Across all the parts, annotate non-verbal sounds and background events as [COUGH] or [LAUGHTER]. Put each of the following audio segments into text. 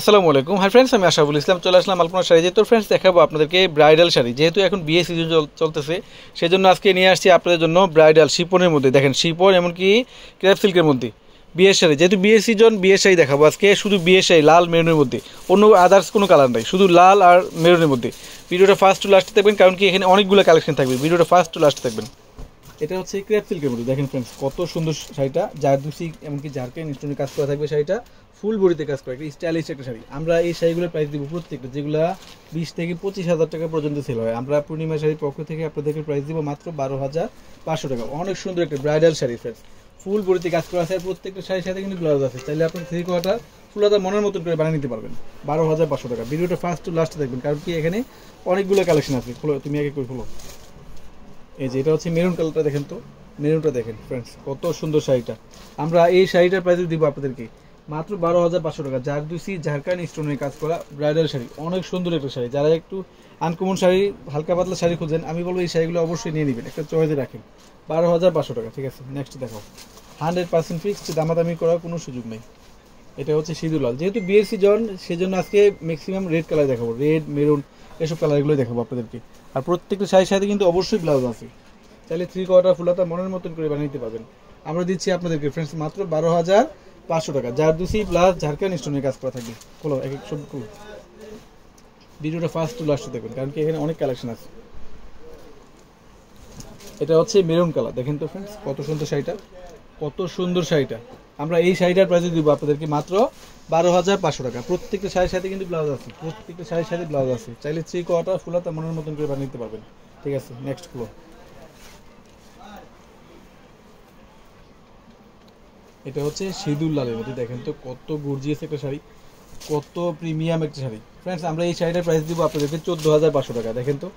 আসসালামু আলাইকুম hi friends আমি আশাফুল ইসলাম চলে আসলাম আলপনা শাড়ি যেহেতু ফ্রেন্ডস দেখাবো আপনাদেরকে ব্রাইডাল শাড়ি যেহেতু এখন বিয়ে সিজন চলতেছে সেই জন্য আজকে নিয়ে আসছি আপনাদের জন্য ব্রাইডাল শিপনের মধ্যে দেখেন শিপন এমনকি ক্র্যাপ সিল্কের মধ্যে বিয়ের শাড়ি যেহেতু বিয়ে সিজন বিয়ের শাড়ি দেখাবো আজকে শুধু বিয়ের শাড়ি লাল মেরুনের মধ্যে অন্য আদার্স কোনো কালার নাই শুধু লাল আর মেরুনের মধ্যে ভিডিওটা ফার্স্ট টু লাস্টে থাকবেন কারণ কি এখানে অনেকগুলো কালেকশন থাকবে ভিডিওটা ফার্স্ট টু লাস্টে থাকবেন এটা হচ্ছে ক্রেপ সিল্কের মধ্যে দেখেন ফ্রেন্ডস কত সুন্দর শাড়িটা জারদুসি এমনকি জারকেন স্টোনে কাজ করা থাকবে শাড়িটা ফুল বডিতে কাজ করা একটা স্টাইলিশ একটা শাড়ি আমরা এই শাড়িগুলোর প্রাইস দিব প্রত্যেকটা যেগুলো বিশ থেকে পঁচিশ হাজার টাকা পর্যন্ত সেল হয় আমরা পূর্ণিমা শাড়ির পক্ষ থেকে আপনাদেরকে প্রাইস দিব মাত্র বারো হাজার পাঁচশো টাকা অনেক সুন্দর একটা ব্রাইডাল শাড়ি ফ্রেন্ডস ফুল বডিতে কাজ করা আছে প্রত্যেকটা শাড়ির সাথে কিন্তু ব্লাউজ আছে তাহলে আপনার থ্রি ফুল হাজার মনের মতন করে বানিয়ে নিতে পারবেন বারো হাজার পাঁচশো টাকা ভিডিওটা ফার্স্ট টু লাস্টে দেখবেন কারণ কি এখানে অনেকগুলো কালেকশন আছে খোলো তুমি আগে করে খোলো এই যে এটা হচ্ছে মেরুন কালারটা দেখেন তো মেরুনটা দেখেন ফ্রেন্ডস কত সুন্দর শাড়িটা আমরা এই শাড়িটার প্রাইস দিব আপনাদেরকে মাত্র বারো হাজার পাঁচশো টাকা যার দুসি ঝাড়খান্ড স্টোনের কাজ করা ব্রাইডাল শাড়ি অনেক সুন্দর একটা শাড়ি যারা একটু আনকমন শাড়ি হালকা পাতলা শাড়ি খুঁজেন আমি বলবো এই শাড়িগুলো অবশ্যই নিয়ে নেবেন একটা চয়েসে রাখেন বারো হাজার পাঁচশো টাকা ঠিক আছে নেক্সট দেখাও হান্ড্রেড পার্সেন্ট ফিক্সড দামাদামি করার কোনো সুযোগ নেই এটা হচ্ছে সিঁদুলাল যেহেতু বিএসসি জন সেজন্য আজকে ম্যাক্সিমাম রেড কালার দেখাবো রেড মেরুন এসব কালারগুলোই দেখাবো আপনাদেরকে আর প্রত্যেকটা শাড়ির সাথে কিন্তু অবশ্যই ব্লাউজ আছে তাহলে থ্রি কোয়ার্টার ফুলাতা মনের মতন করে বানিয়ে নিতে পারবেন আমরা দিচ্ছি আপনাদেরকে ফ্রেন্ডস মাত্র বারো হাজার পাঁচশো টাকা যার দুসি প্লাস ঝাড়খান স্টোনের কাজ করা থাকবে খোলো এক এক সব খুলো ভিডিওটা ফার্স্ট টু লাস্টে দেখুন কারণ কি এখানে অনেক কালেকশন আছে এটা হচ্ছে মেরুন কালার দেখেন তো ফ্রেন্ডস কত সুন্দর শাড়িটা কত সুন্দর শাড়িটা আমরা এই শাড়িটার প্রাইসে দিব আপনাদেরকে মাত্র বারো হাজার পাঁচশো টাকা প্রত্যেকটা শাড়ির সাথে কিন্তু ব্লাউজ আছে প্রত্যেকটা শাড়ির সাথে ব্লাউজ আছে চাইলে থ্রি কোয়াটার ফুলাতে মনের মতন করে বানিয়ে নিতে পারবেন ঠিক আছে নেক্সট ফ্লো এটা হচ্ছে সিঁদুর লালের মধ্যে দেখেন তো কত গর্জিয়াস একটা শাড়ি কত প্রিমিয়াম একটা শাড়ি ফ্রেন্ডস আমরা এই শাড়িটার প্রাইস দিব আপনাদেরকে চোদ্দো হাজার পাঁচশো টাকা দেখেন তো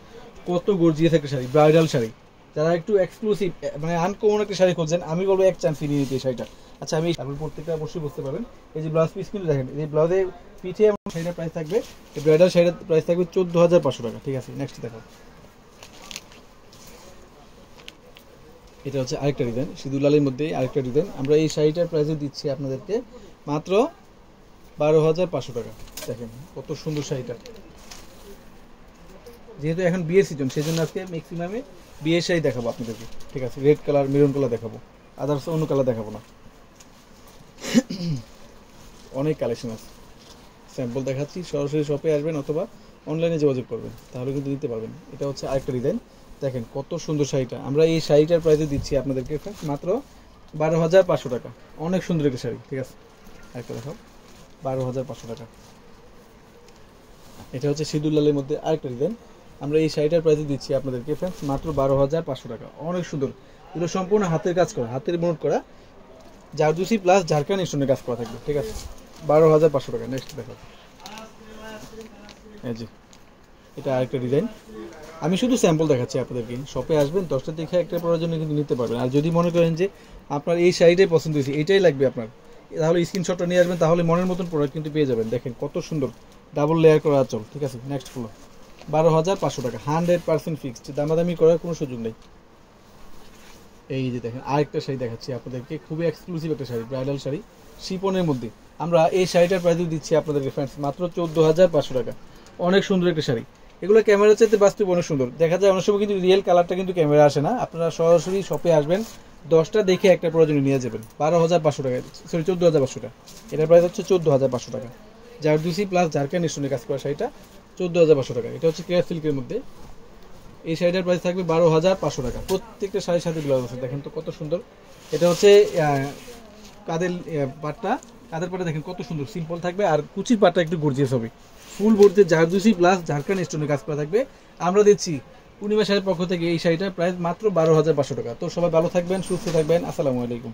কত গর্জিয়াস একটা শাড়ি ব্রাইডাল শাড়ি যারা একটু এক্সক্লুসিভ মানে আনকমন একটা শাড়ি খুঁজছেন আমি বলবো এক চান্স নিয়ে নিতে শাড়িটা আচ্ছা আমি আপনি প্রত্যেকটা অবশ্যই বুঝতে পারবেন এই যে ব্লাউজ পিস কিন্তু দেখেন এই ব্লাউজে পিঠে এবং শাড়িটার প্রাইস থাকবে এই ব্রাইডাল শাড়িটার প্রাইস থাকবে চোদ্দো হাজার পাঁচশো টাকা ঠিক আছে নেক্সট দেখো এটা হচ্ছে আরেকটা ডিজাইন সিঁদুরলালের মধ্যে আরেকটা ডিজাইন আমরা এই শাড়িটার প্রাইসে দিচ্ছি আপনাদেরকে মাত্র বারো হাজার পাঁচশো টাকা দেখেন কত সুন্দর শাড়িটা যেহেতু এখন বিয়ের সিজন সেই জন্য আজকে ম্যাক্সিমামে বিয়ের শাড়ি দেখাবো আপনাদেরকে ঠিক আছে রেড কালার মেরুন কালার দেখাবো আদার্স অন্য কালার দেখাবো না [COUGHS] অনেক কালেকশন আছে স্যাম্পল দেখাচ্ছি সরাসরি শপে আসবেন অথবা অনলাইনে যোগাযোগ করবেন তাহলে কিন্তু দিতে পারবেন এটা হচ্ছে আরেকটা ডিজাইন দেখেন কত সুন্দর শাড়িটা আমরা এই শাড়িটার প্রাইসে দিচ্ছি আপনাদেরকে মাত্র বারো হাজার পাঁচশো টাকা অনেক সুন্দর একটা শাড়ি ঠিক আছে আরেকটা দেখাও বারো হাজার পাঁচশো টাকা এটা হচ্ছে সিদুল্লালের মধ্যে আরেকটা ডিজাইন আমরা এই শাড়িটার প্রাইসে দিচ্ছি আপনাদেরকে ফ্রেন্ডস মাত্র বারো হাজার পাঁচশো টাকা অনেক সুন্দর এগুলো সম্পূর্ণ হাতের কাজ করা হাতের মোট করা জারদুসি প্লাস ঝাড়খান্ড ইনস্টনে কাজ করা থাকবে ঠিক আছে বারো হাজার পাঁচশো টাকা নেক্সট দেখা হ্যাঁ জি এটা আরেকটা ডিজাইন আমি শুধু স্যাম্পল দেখাচ্ছি আপনাদেরকে শপে আসবেন দশটা দেখে একটা পড়ার জন্য কিন্তু নিতে পারবেন আর যদি মনে করেন যে আপনার এই শাড়িটাই পছন্দ হয়েছে এটাই লাগবে আপনার তাহলে স্ক্রিনশটটা নিয়ে আসবেন তাহলে মনের মতন প্রোডাক্ট কিন্তু পেয়ে যাবেন দেখেন কত সুন্দর ডাবল লেয়ার করা চল ঠিক আছে নেক্সট ফ্লো বারো হাজার পাঁচশো টাকা হান্ড্রেড পার্সেন্ট ফিক্সড দামাদামি করার কোনো সুযোগ নেই এই যে দেখেন আরেকটা শাড়ি দেখাচ্ছি আপনাদেরকে খুবই এক্সক্লুসিভ একটা শাড়ি ব্রাইডাল শাড়ি শিপনের মধ্যে আমরা এই শাড়িটার প্রাইস দিচ্ছি আপনাদের রেফারেন্স মাত্র চোদ্দো হাজার পাঁচশো টাকা অনেক সুন্দর একটা শাড়ি এগুলো ক্যামেরা চাইতে বাস্তব অনেক সুন্দর দেখা যায় অনেক সময় কিন্তু রিয়েল কালারটা কিন্তু ক্যামেরা আসে না আপনারা সরাসরি শপে আসবেন দশটা দেখে একটা প্রয়োজনে নিয়ে যাবেন বারো হাজার পাঁচশো টাকা সরি চোদ্দো হাজার পাঁচশো টাকা এটার প্রাইস হচ্ছে চোদ্দো হাজার পাঁচশো টাকা জারদুসি প্লাস জারকা নিঃসনে কাজ করা শাড়িটা চোদ্দো হাজার পাঁচশো টাকা এটা হচ্ছে কেয়ার সিল্কের মধ্যে এই শাড়িটার প্রাইস থাকবে বারো হাজার পাঁচশো টাকা প্রত্যেকটা শাড়ির সাথে ব্লাউজ আছে দেখেন তো কত সুন্দর এটা হচ্ছে কাদের পাটটা কাদের পাটা দেখেন কত সুন্দর সিম্পল থাকবে আর কুচির পাটটা একটু গর্জিয়াস হবে ফুল ভর্তি জারদুসি প্লাস ঝাড়খান্ড স্টোনের কাজ করা থাকবে আমরা দিচ্ছি পূর্ণিমা শাড়ির পক্ষ থেকে এই শাড়িটার প্রাইস মাত্র বারো হাজার পাঁচশো টাকা তো সবাই ভালো থাকবেন সুস্থ থাকবেন আসসালামু আলাইকুম